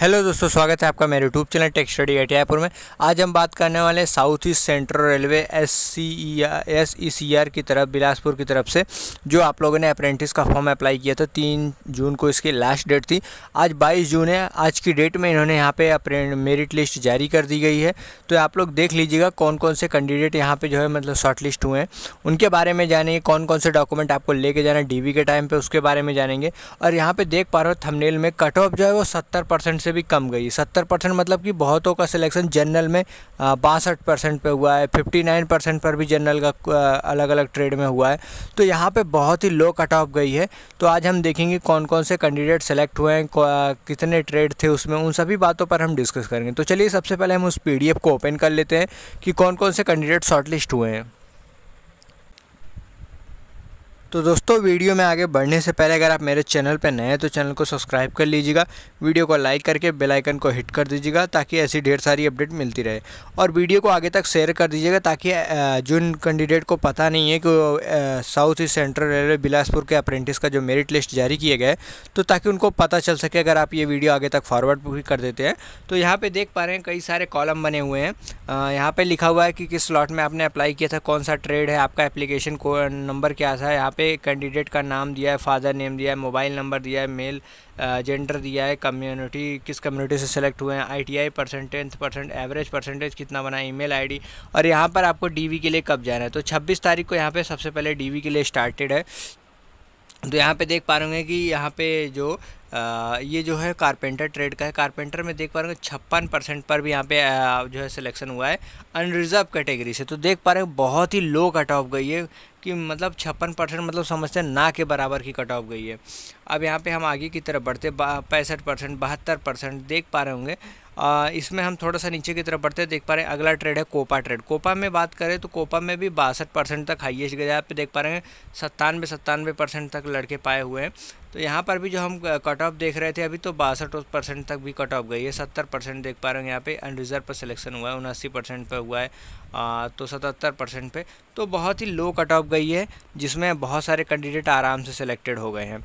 hello दोस्तों स्वागत है आपका मेरे YouTube channel tech study at एटीआईपुर में आज हम बात करने वाले हैं south east central railway S C E S E C R की तरफ बिलासपुर की तरफ से जो आप लोगों ने अप्रेंटिस का फॉर्म अप्लाई किया था तीन जून को इसकी लास्ट डेट थी आज बाईस जून है आज की डेट में इन्होंने यहाँ पे मेरिट लिस्ट जारी कर दी गई है तो आप लोग देख लीजिएगा कौन कौन से कैंडिडेट यहाँ पर जो है मतलब शॉर्ट लिस्ट हुए हैं उनके बारे में जानेंगे कौन कौन से डॉक्यूमेंट आपको लेके जाना है डी के टाइम पर उसके बारे में जानेंगे और यहाँ पर देख पा रहे हो थमनेल में कट ऑफ जो है वो सत्तर से भी कम गई सत्तर परसेंट मतलब कि बहुतों का सिलेक्शन जनरल में बासठ परसेंट पर हुआ है फिफ्टी नाइन परसेंट पर भी जनरल का अलग अलग ट्रेड में हुआ है तो यहाँ पर बहुत ही लो कट ऑफ गई है तो आज हम देखेंगे कौन कौन से कैंडिडेट सेलेक्ट हुए हैं कितने ट्रेड थे उसमें उन सभी बातों पर हम डिस्कस करेंगे तो चलिए सबसे पहले हम उस पी को ओपन कर लेते हैं कि कौन कौन से कैंडिडेट शॉर्टलिस्ट हुए हैं तो दोस्तों वीडियो में आगे बढ़ने से पहले अगर आप मेरे चैनल पर नए हैं तो चैनल को सब्सक्राइब कर लीजिएगा वीडियो को लाइक करके बेल आइकन को हिट कर दीजिएगा ताकि ऐसी ढेर सारी अपडेट मिलती रहे और वीडियो को आगे तक शेयर कर दीजिएगा ताकि जिन कैंडिडेट को पता नहीं है कि south east central railway Bilaspur के अप्रेंटिस का जो मेरिट लिस्ट जारी किए गए तो ताकि उनको पता चल सके अगर आप ये वीडियो आगे तक फॉरवर्ड भी कर देते हैं तो यहाँ पर देख पा रहे हैं कई सारे कॉलम बने हुए हैं यहाँ पर लिखा हुआ है कि किस स्लॉट में आपने अप्लाई किया था कौन सा ट्रेड है आपका एप्लीकेशन नंबर क्या था यहाँ पर पे कैंडिडेट का नाम दिया है फादर नेम दिया है मोबाइल नंबर दिया है मेल जेंडर दिया है कम्युनिटी किस कम्युनिटी से सेलेक्ट हुए हैं ITI percentage percent average percentage कितना बना है ईमेल आईडी और यहाँ पर आपको डीवी के लिए कब जाना है तो 26 तारीख को यहाँ पे सबसे पहले डीवी के लिए स्टार्टेड है तो यहाँ पे देख पा रहे होंगे कि यहाँ पे जो आ, ये जो है कारपेंटर ट्रेड का है कारपेंटर में देख पा रहे हो छप्पन परसेंट पर भी यहाँ पे आ, जो है सिलेक्शन हुआ है अनरिजर्व कैटेगरी से तो देख पा रहे हो बहुत ही लो कट ऑफ गई है कि मतलब छप्पन परसेंट मतलब समझते हैं ना के बराबर की कट ऑफ गई है अब यहाँ पे हम आगे की तरफ बढ़ते पैंसठ परसेंट बहत्तर परसेंट देख पा रहे होंगे इसमें हम थोड़ा सा नीचे की तरफ बढ़ते देख पा रहे हैं अगला ट्रेड है कोपा ट्रेड कोपा में बात करें तो कोपा में भी बासठ परसेंट तक हाइएस्ट गया आप देख पा रहे हैं सत्तानवे सत्तानवे परसेंट तक लड़के पाए हुए हैं तो यहाँ पर भी जो हम कट ऑफ देख रहे थे अभी तो बासठ परसेंट तक भी कट ऑफ गई है सत्तर परसेंट देख पा रहे हैं यहाँ पे अनरिजर्व पर सिलेक्शन हुआ है उनासी परसेंट पर हुआ है आ, तो सतहत्तर परसेंट पर तो बहुत ही लो कट ऑफ गई है जिसमें बहुत सारे कैंडिडेट आराम से सिलेक्टेड हो गए हैं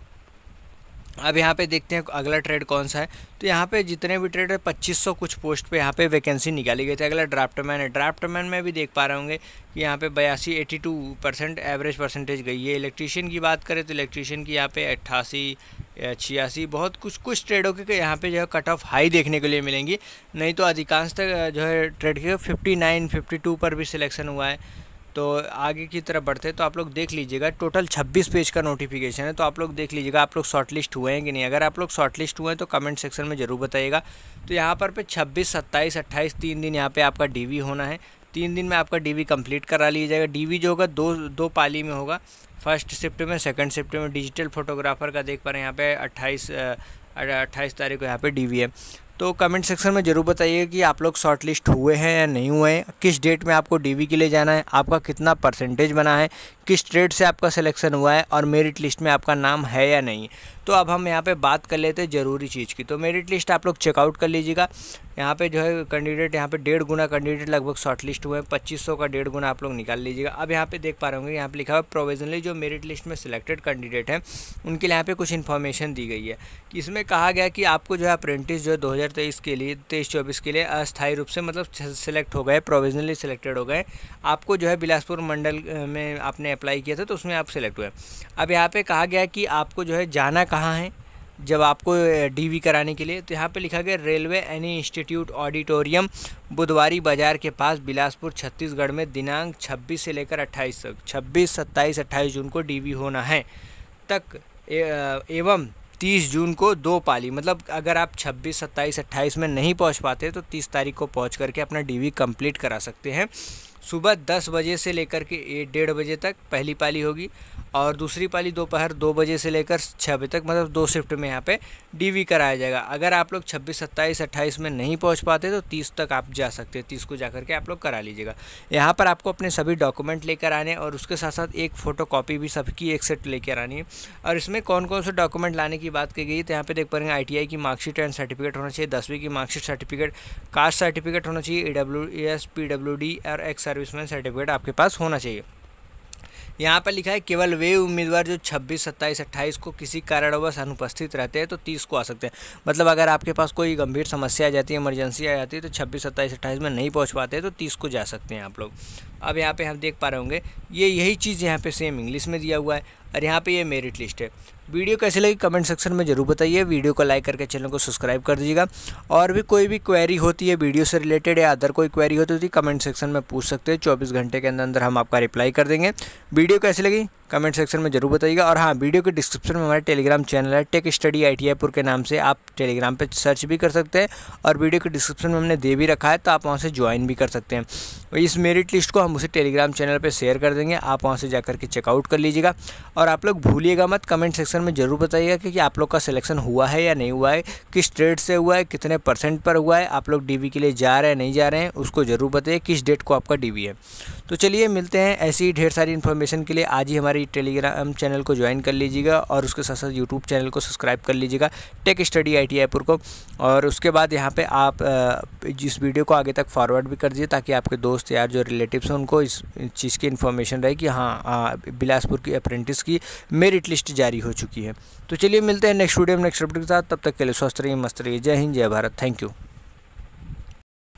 अब यहाँ पे देखते हैं अगला ट्रेड कौन सा है तो यहाँ पे जितने भी ट्रेड है पच्चीस कुछ पोस्ट पे यहाँ पे वैकेंसी निकाली गई थी अगला ड्राफ्टमैन है ड्राफ्टमैन में भी देख पा रहे होंगे कि यहाँ पे बयासी eighty two percent average percentage गई है इलेक्ट्रीशियन की बात करें तो इलेक्ट्रीशियन की यहाँ पे अट्ठासी छियासी बहुत कुछ कुछ ट्रेडों के यहाँ पे जो है कट ऑफ हाई देखने के लिए मिलेंगी नहीं तो अधिकांश तक जो है ट्रेड के फिफ्टी टू पर भी सिलेक्शन हुआ है तो आगे की तरफ बढ़ते हैं तो आप लोग देख लीजिएगा टोटल 26 पेज का नोटिफिकेशन है तो आप लोग देख लीजिएगा आप लोग शॉर्ट लिस्ट हुए हैं कि नहीं अगर आप लोग शॉर्ट लिस्ट हुए हैं तो कमेंट सेक्शन में ज़रूर बताइएगा तो यहाँ पर पे 26, 27, 28 तीन दिन यहाँ पे आपका डीवी होना है तीन दिन में आपका डीवी कंप्लीट करा लिया जाएगा डी जो होगा दो दो पाली में होगा फर्स्ट शिफ्ट में सेकेंड शिफ्ट में डिजिटल फोटोग्राफर का देख पा रहे हैं यहाँ पे अट्ठाईस अट्ठाईस तारीख को यहाँ पर डी है तो कमेंट सेक्शन में ज़रूर बताइए कि आप लोग शॉर्ट लिस्ट हुए हैं या नहीं हुए हैं किस डेट में आपको डीवी के लिए जाना है आपका कितना परसेंटेज बना है किस ट्रेड से आपका सिलेक्शन हुआ है और मेरिट लिस्ट में आपका नाम है या नहीं तो अब हम यहाँ पे बात कर लेते हैं ज़रूरी चीज़ की तो मेरिट लिस्ट आप लोग चेकआउट कर लीजिएगा यहाँ पे जो है कैंडिडेट यहाँ पे डेढ़ गुना कैंडिडेट लगभग शॉर्ट लिस्ट हुए हैं पच्चीस सौ का डेढ़ गुना आप लोग निकाल लीजिएगा अब यहाँ पे देख पा रहे होंगे यहाँ पे लिखा हुआ प्रोविजनली जो मेरिट लिस्ट में सिलेक्टेड कैंडिडेट हैं उनके लिए यहाँ पे कुछ इन्फॉर्मेशन दी गई है इसमें कहा गया कि आपको जो है अप्रेंटिस जो है दो तेईस के लिए तेईस चौबीस के लिए अस्थायी रूप से मतलब सेलेक्ट हो गए प्रोविजनली सिलेक्टेड हो गए आपको जो है बिलासपुर मंडल में आपने अप्लाई किया था तो उसमें आप सिलेक्ट हुए अब यहाँ पे कहा गया कि आपको जो है जाना कहाँ है जब आपको डीवी कराने के लिए तो यहाँ पे लिखा गया रेलवे एनी इंस्टीट्यूट ऑडिटोरियम बुधवारी बाज़ार के पास बिलासपुर छत्तीसगढ़ में दिनांक 26 से लेकर 28 तक 26, 27, 28 जून को डीवी होना है तक एवं तीस जून को दो पाली मतलब अगर आप छब्बीस सत्ताईस अट्ठाईस में नहीं पहुँच पाते तो तीस तारीख को पहुँच करके अपना डी कंप्लीट करा सकते हैं सुबह दस बजे से लेकर के डेढ़ बजे तक पहली पाली होगी और दूसरी पाली दोपहर दो, बजे से लेकर छः बजे तक मतलब दो शिफ्ट में यहाँ पे डीवी कराया जाएगा अगर आप लोग छब्बीस सत्ताईस अट्ठाईस में नहीं पहुँच पाते तो तीस तक आप जा सकते हैं तीस को जा करके आप लोग करा लीजिएगा यहाँ पर आपको अपने सभी डॉक्यूमेंट लेकर आने और उसके साथ साथ एक फ़ोटो कॉपी भी सबकी एक सेट लेकर आनी है और इसमें कौन कौन से डॉक्यूमेंट लाने की बात की गई तो यहाँ पर देख पाएंगे आई की मार्कशीट एंड सर्टिफिकेट होना चाहिए दसवीं की मार्कशीट सर्टिफिकेट कास्ट सर्टिफिकेट होना चाहिए E W S P W D और एक्स सर्विसमैन सर्टिफिकेट आपके पास होना चाहिए यहाँ पर लिखा है केवल वे उम्मीदवार जो 26, 27, 28 को किसी कारणवश अनुपस्थित रहते हैं तो 30 को आ सकते हैं मतलब अगर आपके पास कोई गंभीर समस्या आ जाती है इमरजेंसी आ जाती है तो 26, 27, 28 में नहीं पहुँच पाते तो 30 को जा सकते हैं आप लोग अब यहाँ पे हम देख पा रहे होंगे ये यही चीज़ यहाँ पे सेम इंग्लिश में दिया हुआ है और यहाँ पर ये मेरिट लिस्ट है वीडियो कैसे लगी कमेंट सेक्शन में ज़रूर बताइए वीडियो को लाइक करके चैनल को सब्सक्राइब कर दीजिएगा और भी कोई भी क्वेरी होती है वीडियो से रिलेटेड या अदर कोई क्वेरी होती होती तो कमेंट सेक्शन में पूछ सकते हैं चौबीस घंटे के अंदर अंदर हम आपका रिप्लाई कर देंगे वीडियो कैसे लगी कमेंट सेक्शन में जरूर बताइएगा और हाँ वीडियो के डिस्क्रिप्शन में हमारा टेलीग्राम चैनल है टेक स्टडी आई आईटीआईपुर के नाम से आप टेलीग्राम पर सर्च भी कर सकते हैं और वीडियो के डिस्क्रिप्शन में हमने दे भी रखा है तो आप वहाँ से ज्वाइन भी कर सकते हैं तो इस मेरिट लिस्ट को हम उसे टेलीग्राम चैनल पर शेयर कर देंगे आप वहाँ से जा करके चेकआउट कर लीजिएगा और आप लोग भूलिएगा मत कमेंट सेक्शन में ज़रूर बताइएगा कि आप लोग का सिलेक्शन हुआ है या नहीं हुआ है किस ट्रेड से हुआ है कितने परसेंट पर हुआ है आप लोग डी के लिए जा रहे हैं नहीं जा रहे हैं उसको ज़रूर बताइए किस डेट को आपका डी है तो चलिए मिलते हैं ऐसी ढेर सारी इन्फॉर्मेशन के लिए आज ही हमारे हमारी टेलीग्राम चैनल को ज्वाइन कर लीजिएगा और उसके साथ साथ यूट्यूब चैनल को सब्सक्राइब कर लीजिएगा टेक स्टडी आई टी को और उसके बाद यहाँ पर आप इस वीडियो को आगे तक फॉरवर्ड भी कर दीजिए ताकि आपके दोस्त यार जो रिलेटिव हैं उनको इस चीज़ की इन्फॉर्मेशन रहे कि हाँ बिलासपुर की अप्रेंटिस की मेरिट लिस्ट जारी हो चुकी है तो चलिए मिलते हैं नेक्स्ट वीडियो में नेक्स्ट अपडेट के साथ तब तक के लिए स्वस्थ रहिए मस्त रहिए जय हिंद जय भारत थैंक यू